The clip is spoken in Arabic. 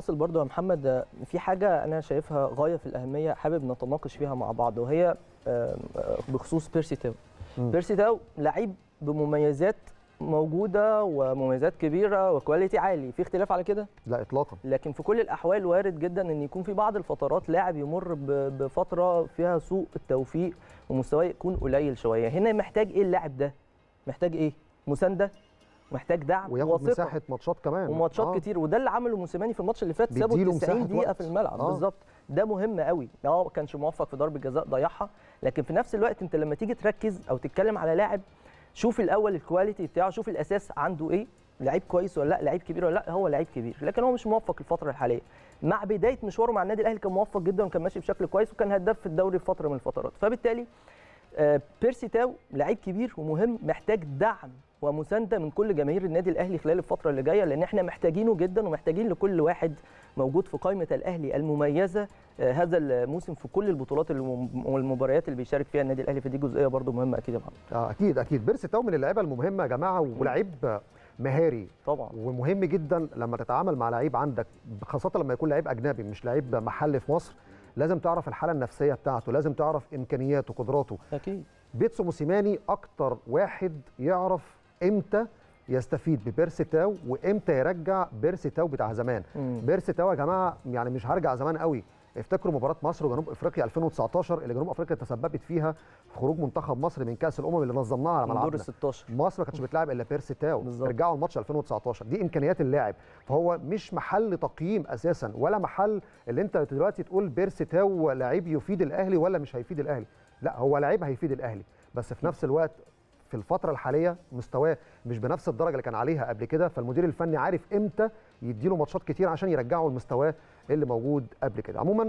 فاصل برضو يا محمد في حاجة أنا شايفها غاية في الأهمية حابب نتناقش فيها مع بعض وهي بخصوص بيرسي تاو بيرسي تاو لعيب بمميزات موجودة ومميزات كبيرة وكواليتي عالي في اختلاف على كده؟ لا إطلاقا لكن في كل الأحوال وارد جدا أن يكون في بعض الفترات لاعب يمر بفترة فيها سوء التوفيق ومستواه يكون قليل شوية هنا محتاج إيه اللاعب ده؟ محتاج إيه؟ مسانده محتاج دعم وياخد وثقة. مساحه ماتشات كمان وماتشات آه. كتير وده اللي عمله موسيماني في الماتش اللي فات سابه 90 دقيقه وقت. في الملعب آه. بالظبط ده مهم قوي اه ما كانش موفق في ضربه جزاء ضيعها لكن في نفس الوقت انت لما تيجي تركز او تتكلم على لاعب شوف الاول الكواليتي بتاعه شوف الاساس عنده ايه لعيب كويس ولا لا لعيب كبير ولا لا هو لعيب كبير لكن هو مش موفق الفتره الحاليه مع بدايه مشواره مع النادي الاهلي كان موفق جدا وكان ماشي بشكل كويس وكان هداف في الدوري في فتره من الفترات فبالتالي آه، بيرسي تاو لعيب كبير ومهم محتاج دعم ومسانده من كل جماهير النادي الاهلي خلال الفتره اللي جايه لان احنا محتاجينه جدا ومحتاجين لكل واحد موجود في قائمه الاهلي المميزه آه، هذا الموسم في كل البطولات والمباريات اللي بيشارك فيها النادي الاهلي فدي جزئيه برده مهمه اكيد يا محمد اه اكيد اكيد بيرسي تاو من اللعيبه المهمه يا جماعه ولعيب مهاري طبعا ومهم جدا لما تتعامل مع لعيب عندك خاصه لما يكون لعيب اجنبي مش لعيب محلي في مصر لازم تعرف الحاله النفسيه بتاعته لازم تعرف امكانياته قدراته اكيد بيتسو موسيماني اكتر واحد يعرف امتى يستفيد ببيرسي تاو وامتى يرجع بيرسي تاو بتاع زمان بيرسي تاو يا جماعه يعني مش هرجع زمان قوي افتكروا مباراه مصر وجنوب افريقيا 2019 اللي جنوب افريقيا تسببت فيها في خروج منتخب مصر من كاس الامم اللي نظمناها على ملعبنا دور ال 16 مصر ما كانتش بتلعب الا بيرسي تاو رجعوا الماتش 2019 دي امكانيات اللاعب فهو مش محل تقييم اساسا ولا محل اللي انت دلوقتي تقول بيرسي تاو لعيب يفيد الاهلي ولا مش هيفيد الاهلي لا هو لعيب هيفيد الاهلي بس في نفس الوقت في الفتره الحاليه مستواه مش بنفس الدرجه اللي كان عليها قبل كده فالمدير الفني عارف امتى يديله ماتشات كتير عشان يرجعه لمستواه اللي موجود قبل كده عموما